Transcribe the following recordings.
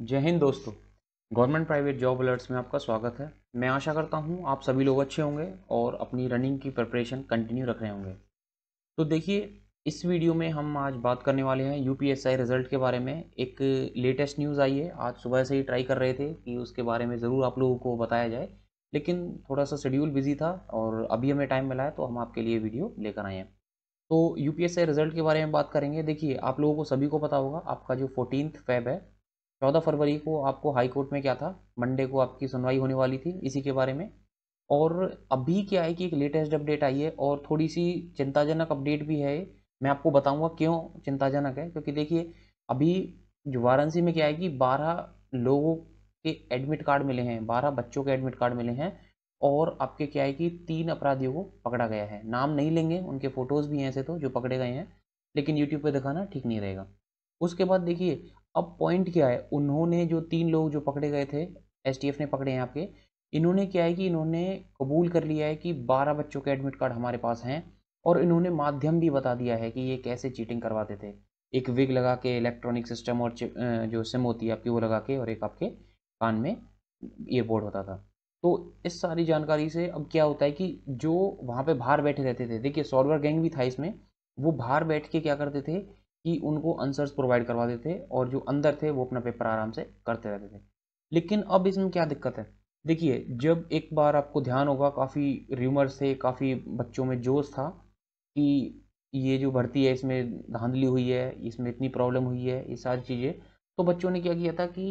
जय हिंद दोस्तों government private job alerts में आपका स्वागत है मैं आशा करता हूँ आप सभी लोग अच्छे होंगे और अपनी रनिंग की प्रिपरेशन कंटिन्यू रख रहे होंगे तो देखिए इस वीडियो में हम आज बात करने वाले हैं यूपीएसआई रिजल्ट के बारे में एक लेटेस्ट न्यूज़ आई है आज सुबह से ही ट्राई कर रहे थे कि उसके बारे में ज़रूर आप लोगों को बताया जाए लेकिन थोड़ा सा शेड्यूल बिजी था और अभी हमें टाइम मिला है तो हम आपके लिए वीडियो लेकर आए हैं तो यू रिजल्ट के बारे में बात करेंगे देखिए आप लोगों को सभी को पता होगा आपका जो फोर्टीन फेब है चौदह फरवरी को आपको हाई कोर्ट में क्या था मंडे को आपकी सुनवाई होने वाली थी इसी के बारे में और अभी क्या है कि एक लेटेस्ट अपडेट आई है और थोड़ी सी चिंताजनक अपडेट भी है मैं आपको बताऊंगा क्यों चिंताजनक है क्योंकि देखिए अभी जो वाराणसी में क्या है कि बारह लोगों के एडमिट कार्ड मिले हैं बारह बच्चों के एडमिट कार्ड मिले हैं और आपके क्या है कि तीन अपराधियों को पकड़ा गया है नाम नहीं लेंगे उनके फोटोज़ भी हैं ऐसे तो जो पकड़े गए हैं लेकिन यूट्यूब पर दिखाना ठीक नहीं रहेगा उसके बाद देखिए अब पॉइंट क्या है उन्होंने जो तीन लोग जो पकड़े गए थे एस ने पकड़े हैं आपके इन्होंने क्या है कि इन्होंने कबूल कर लिया है कि बारह बच्चों के एडमिट कार्ड हमारे पास हैं और इन्होंने माध्यम भी बता दिया है कि ये कैसे चीटिंग करवाते थे एक विग लगा के इलेक्ट्रॉनिक सिस्टम और जो सिम होती है आपकी वो लगा के और एक आपके कान में बोर्ड होता था तो इस सारी जानकारी से अब क्या होता है कि जो वहाँ पे बाहर बैठे रहते थे देखिए सॉल्वर गैंग भी था इसमें वो बाहर बैठ के क्या करते थे कि उनको आंसर्स प्रोवाइड करवा देते और जो अंदर थे वो अपना पेपर आराम से करते रहते थे लेकिन अब इसमें क्या दिक्कत है देखिए जब एक बार आपको ध्यान होगा काफ़ी र्यूमर से काफ़ी बच्चों में जोश था कि ये जो भर्ती है इसमें धांधली हुई है इसमें इतनी प्रॉब्लम हुई है ये सारी चीज़ें तो बच्चों ने क्या किया था कि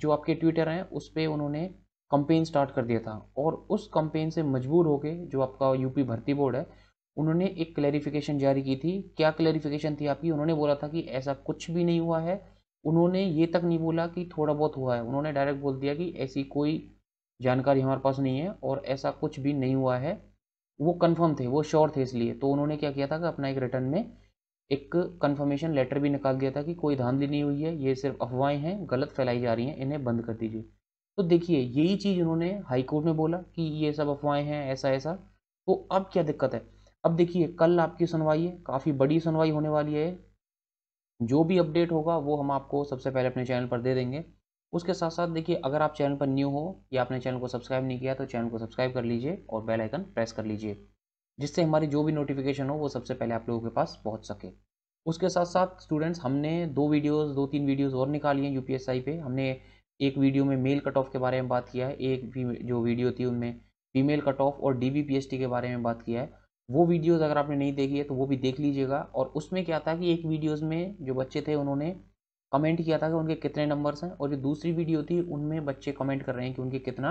जो आपके ट्विटर हैं उस पर उन्होंने कंपेन स्टार्ट कर दिया था और उस कंपेन से मजबूर होके जो आपका यूपी भर्ती बोर्ड है उन्होंने एक क्लैरिफिकेशन जारी की थी क्या क्लैरिफिकेशन थी आपकी उन्होंने बोला था कि ऐसा कुछ भी नहीं हुआ है उन्होंने ये तक नहीं बोला कि थोड़ा बहुत हुआ है उन्होंने डायरेक्ट बोल दिया कि ऐसी कोई जानकारी हमारे पास नहीं है और ऐसा कुछ भी नहीं हुआ है वो कन्फर्म थे वो श्योर थे इसलिए तो उन्होंने क्या किया था कि अपना एक रिटर्न में एक कन्फर्मेशन लेटर भी निकाल दिया था कि कोई धांधली नहीं हुई है ये सिर्फ अफवाहें हैं गलत फैलाई जा रही हैं इन्हें बंद कर दीजिए तो देखिए यही चीज़ उन्होंने हाईकोर्ट में बोला कि ये सब अफवाहें हैं ऐसा ऐसा तो अब क्या दिक्कत है अब देखिए कल आपकी सुनवाई है काफ़ी बड़ी सुनवाई होने वाली है जो भी अपडेट होगा वो हम आपको सबसे पहले अपने चैनल पर दे देंगे उसके साथ साथ देखिए अगर आप चैनल पर न्यू हो या आपने चैनल को सब्सक्राइब नहीं किया तो चैनल को सब्सक्राइब कर लीजिए और बेल आइकन प्रेस कर लीजिए जिससे हमारी जो भी नोटिफिकेशन हो वो सबसे पहले आप लोगों के पास पहुंच सके उसके साथ साथ स्टूडेंट्स हमने दो वीडियोस दो तीन वीडियोस और निकाली हैं यूपीएसआई पे हमने एक वीडियो में मेल कट ऑफ के बारे में बात किया है एक भी जो वीडियो थी उनमें फीमेल कट ऑफ और डी के बारे में बात किया है वो वीडियोस अगर आपने नहीं देखी है तो वो भी देख लीजिएगा और उसमें क्या था कि एक वीडियोस में जो बच्चे थे उन्होंने कमेंट किया था कि उनके कितने नंबर्स हैं और जो दूसरी वीडियो थी उनमें बच्चे कमेंट कर रहे हैं कि उनके कितना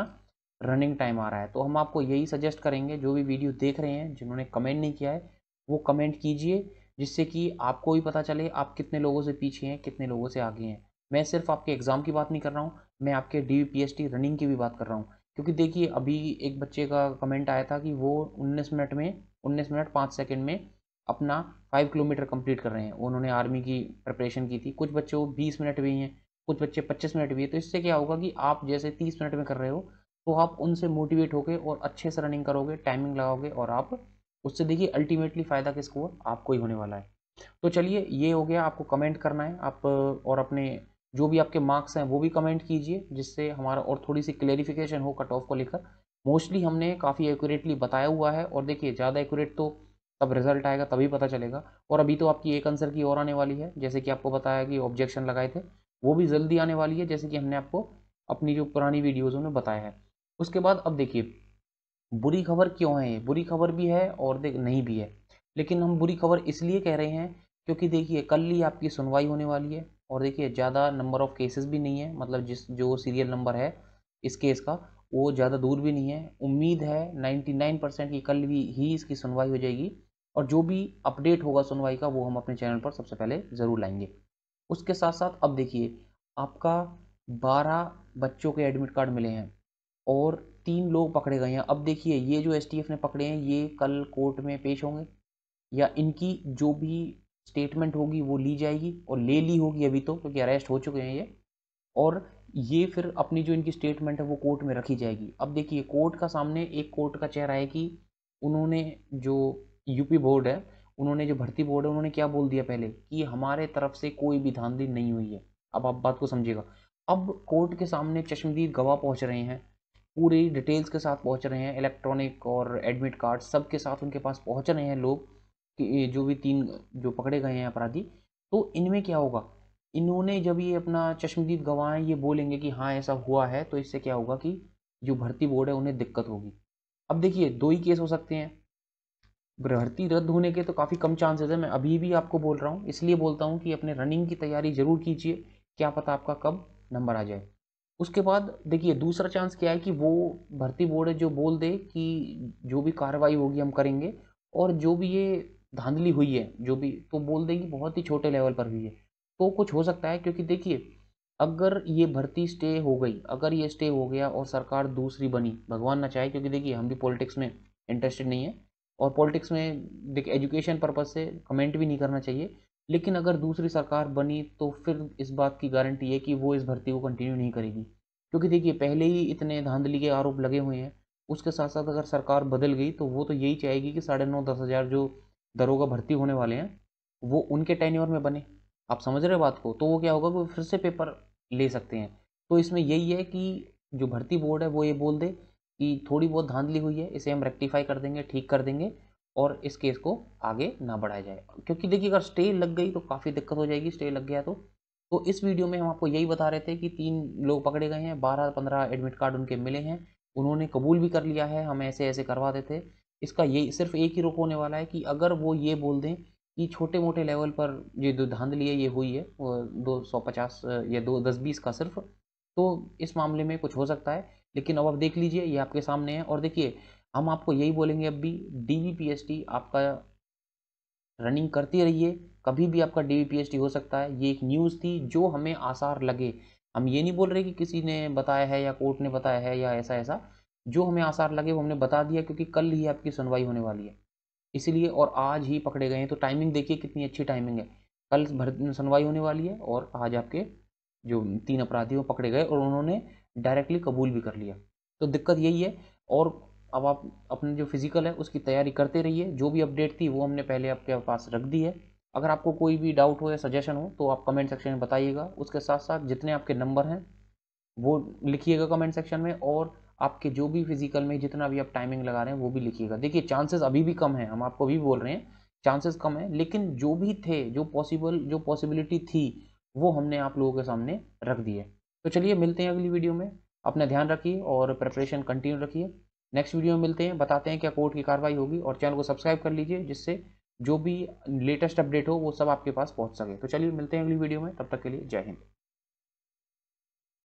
रनिंग टाइम आ रहा है तो हम आपको यही सजेस्ट करेंगे जो भी वीडियो देख रहे हैं जिन्होंने कमेंट नहीं किया है वो कमेंट कीजिए जिससे कि आपको भी पता चले आप कितने लोगों से पीछे हैं कितने लोगों से आगे हैं मैं सिर्फ आपके एग्ज़ाम की बात नहीं कर रहा हूँ मैं आपके डी रनिंग की भी बात कर रहा हूँ क्योंकि देखिए अभी एक बच्चे का कमेंट आया था कि वो उन्नीस मिनट में उन्नीस मिनट पाँच सेकेंड में अपना फाइव किलोमीटर कंप्लीट कर रहे हैं उन्होंने आर्मी की प्रिपरेशन की थी कुछ बच्चे वो बीस मिनट भी हैं कुछ बच्चे पच्चीस मिनट भी हैं तो इससे क्या होगा कि आप जैसे तीस मिनट में कर रहे हो तो आप उनसे मोटिवेट होकर और अच्छे से रनिंग करोगे टाइमिंग लगाओगे और आप उससे देखिए अल्टीमेटली फ़ायदा किसको हुआ आपको ही होने वाला है तो चलिए ये हो गया आपको कमेंट करना है आप और अपने जो भी आपके मार्क्स हैं वो भी कमेंट कीजिए जिससे हमारा और थोड़ी सी क्लेरिफिकेशन हो कट ऑफ को लेकर मोस्टली हमने काफ़ी एक्यूरेटली बताया हुआ है और देखिए ज़्यादा एक्यूरेट तो तब रिजल्ट आएगा तभी पता चलेगा और अभी तो आपकी एक आंसर की और आने वाली है जैसे कि आपको बताया कि ऑब्जेक्शन लगाए थे वो भी जल्दी आने वाली है जैसे कि हमने आपको अपनी जो पुरानी वीडियोज़ में बताया है उसके बाद अब देखिए बुरी खबर क्यों है बुरी खबर भी है और देख नहीं भी है लेकिन हम बुरी खबर इसलिए कह रहे हैं क्योंकि देखिए कल ही आपकी सुनवाई होने वाली है और देखिए ज़्यादा नंबर ऑफ़ केसेस भी नहीं है मतलब जिस जो सीरियल नंबर है इस केस का वो ज़्यादा दूर भी नहीं है उम्मीद है 99 परसेंट की कल भी ही इसकी सुनवाई हो जाएगी और जो भी अपडेट होगा सुनवाई का वो हम अपने चैनल पर सबसे पहले ज़रूर लाएंगे उसके साथ साथ अब देखिए आपका 12 बच्चों के एडमिट कार्ड मिले हैं और तीन लोग पकड़े गए हैं अब देखिए ये जो एस ने पकड़े हैं ये कल कोर्ट में पेश होंगे या इनकी जो भी स्टेटमेंट होगी वो ली जाएगी और ले ली होगी अभी तो क्योंकि अरेस्ट हो चुके हैं ये और ये फिर अपनी जो इनकी स्टेटमेंट है वो कोर्ट में रखी जाएगी अब देखिए कोर्ट का सामने एक कोर्ट का चेहरा है कि उन्होंने जो यूपी बोर्ड है उन्होंने जो भर्ती बोर्ड है उन्होंने क्या बोल दिया पहले कि हमारे तरफ से कोई भी धांधली नहीं हुई है अब आप बात को समझिएगा अब कोर्ट के सामने चश्मदीद गवाह पहुँच रहे हैं पूरी डिटेल्स के साथ पहुँच रहे हैं इलेक्ट्रॉनिक और एडमिट कार्ड सब के साथ उनके पास पहुँच रहे हैं लोग कि जो भी तीन जो पकड़े गए हैं अपराधी तो इनमें क्या होगा इन्होंने जब ये अपना चश्मदीद गवाएं ये बोलेंगे कि हाँ ऐसा हुआ है तो इससे क्या होगा कि जो भर्ती बोर्ड है उन्हें दिक्कत होगी अब देखिए दो ही केस हो सकते हैं भर्ती रद्द होने के तो काफ़ी कम चांसेस है मैं अभी भी आपको बोल रहा हूँ इसलिए बोलता हूँ कि अपने रनिंग की तैयारी ज़रूर कीजिए क्या पता आपका कब नंबर आ जाए उसके बाद देखिए दूसरा चांस क्या है कि वो भर्ती बोर्ड जो बोल दे कि जो भी कार्रवाई होगी हम करेंगे और जो भी ये धांधली हुई है जो भी तो बोल दे कि बहुत ही छोटे लेवल पर हुई है तो कुछ हो सकता है क्योंकि देखिए अगर ये भर्ती स्टे हो गई अगर ये स्टे हो गया और सरकार दूसरी बनी भगवान ना चाहे क्योंकि देखिए हम भी पॉलिटिक्स में इंटरेस्टेड नहीं है और पॉलिटिक्स में देखिए एजुकेशन पर्पज से कमेंट भी नहीं करना चाहिए लेकिन अगर दूसरी सरकार बनी तो फिर इस बात की गारंटी है कि वो इस भर्ती को कंटिन्यू नहीं करेगी क्योंकि देखिए पहले ही इतने धांधली के आरोप लगे हुए हैं उसके साथ साथ अगर सरकार बदल गई तो वो तो यही चाहेगी कि साढ़े नौ दस हज़ार जो दरोगा भर्ती होने वाले हैं वो उनके टेन्योर में बने आप समझ रहे हो बात को तो वो क्या होगा वो फिर से पेपर ले सकते हैं तो इसमें यही है कि जो भर्ती बोर्ड है वो ये बोल दे कि थोड़ी बहुत धांधली हुई है इसे हम रेक्टिफाई कर देंगे ठीक कर देंगे और इस केस को आगे ना बढ़ाया जाए क्योंकि देखिए अगर स्टे लग गई तो काफ़ी दिक्कत हो जाएगी स्टे लग गया तो तो इस वीडियो में हम आपको यही बता रहे थे कि तीन लोग पकड़े गए हैं बारह पंद्रह एडमिट कार्ड उनके मिले हैं उन्होंने कबूल भी कर लिया है हम ऐसे ऐसे करवा देते इसका ये सिर्फ एक ही रुख होने वाला है कि अगर वो ये बोल दें ये छोटे मोटे लेवल पर ये जो धांधली है ये हुई है दो सौ पचास या दो दस बीस का सिर्फ तो इस मामले में कुछ हो सकता है लेकिन अब आप देख लीजिए ये आपके सामने है और देखिए हम आपको यही बोलेंगे अब भी डी आपका रनिंग करती रहिए कभी भी आपका डी हो सकता है ये एक न्यूज़ थी जो हमें आसार लगे हम ये नहीं बोल रहे कि किसी ने बताया है या कोर्ट ने बताया है या ऐसा ऐसा जो हमें आसार लगे वो हमने बता दिया क्योंकि कल ही आपकी सुनवाई होने वाली है इसीलिए और आज ही पकड़े गए हैं तो टाइमिंग देखिए कितनी अच्छी टाइमिंग है कल सुनवाई होने वाली है और आज आपके जो तीन अपराधी वो पकड़े गए और उन्होंने डायरेक्टली कबूल भी कर लिया तो दिक्कत यही है और अब आप अपने जो फिजिकल है उसकी तैयारी करते रहिए जो भी अपडेट थी वो हमने पहले आपके पास रख दी है अगर आपको कोई भी डाउट हो या सजेशन हो तो आप कमेंट सेक्शन में बताइएगा उसके साथ साथ जितने आपके नंबर हैं वो लिखिएगा कमेंट सेक्शन में और आपके जो भी फिजिकल में जितना भी आप टाइमिंग लगा रहे हैं वो भी लिखिएगा देखिए चांसेस अभी भी कम है हम आपको भी बोल रहे हैं चांसेस कम है लेकिन जो भी थे जो पॉसिबल जो पॉसिबिलिटी थी वो हमने आप लोगों के सामने रख दी है तो चलिए मिलते हैं अगली वीडियो में अपना ध्यान रखिए और प्रेपरेशन कंटिन्यू रखिए नेक्स्ट वीडियो में मिलते हैं बताते हैं क्या कोर्ट की कार्रवाई होगी और चैनल को सब्सक्राइब कर लीजिए जिससे जो भी लेटेस्ट अपडेट हो वो सब आपके पास पहुंच सके तो चलिए मिलते हैं अगली वीडियो में तब तक के लिए जय हिंद